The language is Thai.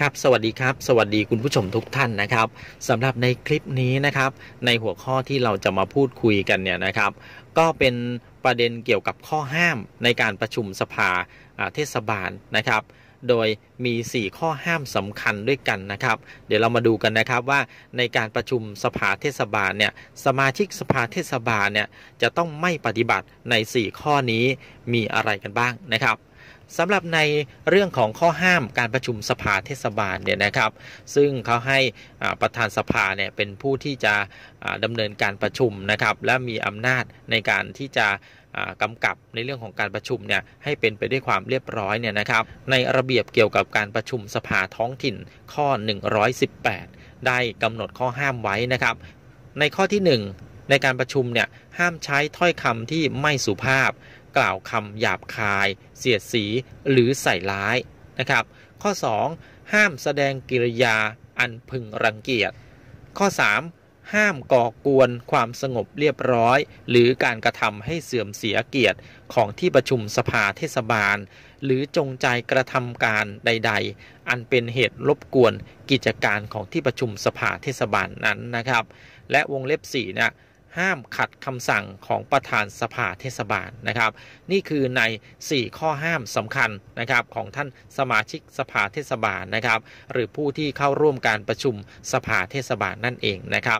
ครับสวัสดีครับ สวัสดีคุณผู้ชมทุกท่านนะครับสำหรับในคลิปนี้นะครับ ในหัวข้อที่เราจะมาพูดคุยกันเนี่ยนะครับ ก็เป็นประเด็นเกี่ยวกับข้อห้ามในการประชุมสภาเทศบาลนะครับ โดยมี 4 ข้อห้ามสำคัญด้วยกันนะครับ เดี๋ยวเรามาดูกันนะครับว่าในการประชุมสภาเทศบาลเนี่ยสมาชิกสภาเทศบาลเนี่ยจะต้องไม่ปฏิบัติใน 4 ข้อนี้มีอะไรกันบ้างนะครับสำหรับในเรื่องของข้อห้ามการประชุมสภาเทศบาลเนี่ยนะครับซึ่งเขาให้ประธานสภาเนี่ยเป็นผู้ที่จะดำเนินการประชุมนะครับและมีอำนาจในการที่จะกำกับในเรื่องของการประชุมเนี่ยให้เป็นไปด้วยความเรียบร้อยเนี่ยนะครับในระเบียบเกี่ยวกับการประชุมสภาท้องถิ่นข้อ 118 ได้กำหนดข้อห้ามไว้นะครับ ในข้อที่ 1 ในการประชุมเนี่ยห้ามใช้ถ้อยคำที่ไม่สุภาพกล่าวคำหยาบคาย เสียดสีหรือใส่ร้ายนะครับ ข้อ 2. ห้ามแสดงกิริยาอันพึงรังเกียจ ข้อ 3. ห้ามก่อกวนความสงบเรียบร้อย หรือการกระทำให้เสื่อมเสียเกียรติของที่ประชุมสภาเทศบาล หรือจงใจกระทำการใดๆ อันเป็นเหตุรบกวนกิจการของที่ประชุมสภาเทศบาลนั้นนะครับ และวงเล็บ4นี่ะห้ามขัดคำสั่งของประธานสภาเทศบาลนะครับ นี่คือใน 4 ข้อห้ามสำคัญนะครับของท่านสมาชิกสภาเทศบาลนะครับ หรือผู้ที่เข้าร่วมการประชุมสภาเทศบาลนั่นเองนะครับ